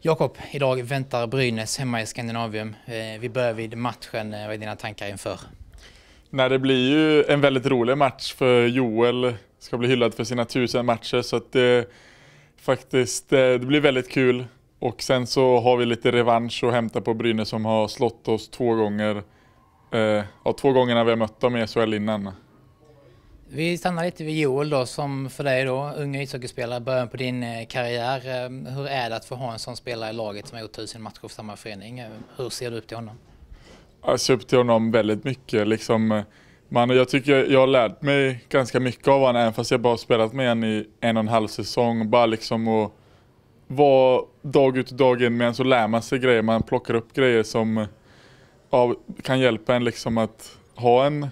Jakob, idag väntar Brynäs hemma i Skandinavium. Eh, vi börjar vid matchen. Eh, vad är dina tankar inför? Nej, det blir ju en väldigt rolig match för Joel ska bli hyllad för sina tusen matcher så att det eh, faktiskt det blir väldigt kul. Och sen så har vi lite revansch att hämta på Brynäs som har slått oss två gånger. Ja, två när vi har mött dem i SHL innan. Vi stannar lite vid Joel då, som för dig då, unga ishockeyspelare, början på din eh, karriär. Ehm, hur är det att få ha en sån spelare i laget som har gjort tusen matcher för samma förening? Ehm, hur ser du upp till honom? Jag ser upp till honom väldigt mycket. Liksom, eh, man, jag tycker jag har lärt mig ganska mycket av honom, även fast jag bara har spelat med honom i en och en halv säsong. Bara liksom att vara dag ut och dag in med honom så lär man sig grejer. Man plockar upp grejer som ja, eh, kan hjälpa en liksom att ha en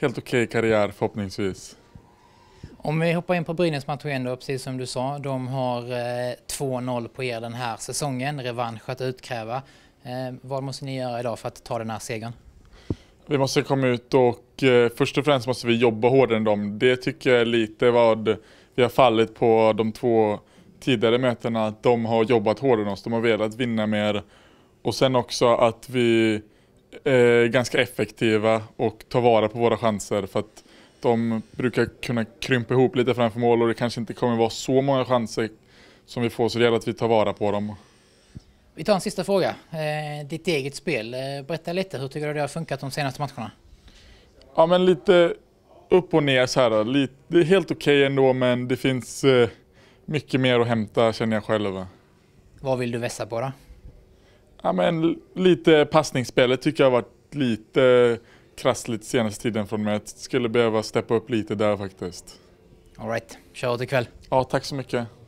helt okej okay karriär förhoppningsvis. Om vi hoppar in på Brynäs-matchen igen då, precis som du sa. De har 2-0 eh, på er den här säsongen, revansch att utkräva. Eh, vad måste ni göra idag för att ta den här segern? Vi måste komma ut och eh, först och främst måste vi jobba hårdare än dem. Det tycker jag är lite vad vi har fallit på de två tidigare mötena. Att de har jobbat hårdare än oss, de har velat vinna mer. Och sen också att vi eh, ganska effektiva och tar vara på våra chanser för att de brukar kunna krympa ihop lite framför mål och det kanske inte kommer vara så många chanser som vi får så det gäller att vi tar vara på dem. Vi tar en sista fråga. Eh, ditt eget spel, eh, berätta lite hur tycker du det har funkat de senaste matcherna? Ja men lite upp och ner så här. Lite, det är helt okej okay ändå men det finns eh, mycket mer att hämta känner jag själv. Vad vill du vässa på då? Ja, men lite passningsspelet tycker jag har varit lite krassligt senaste tiden från mig. Jag skulle behöva steppa upp lite där faktiskt. Alright, kör åt ikväll. Ja, tack så mycket.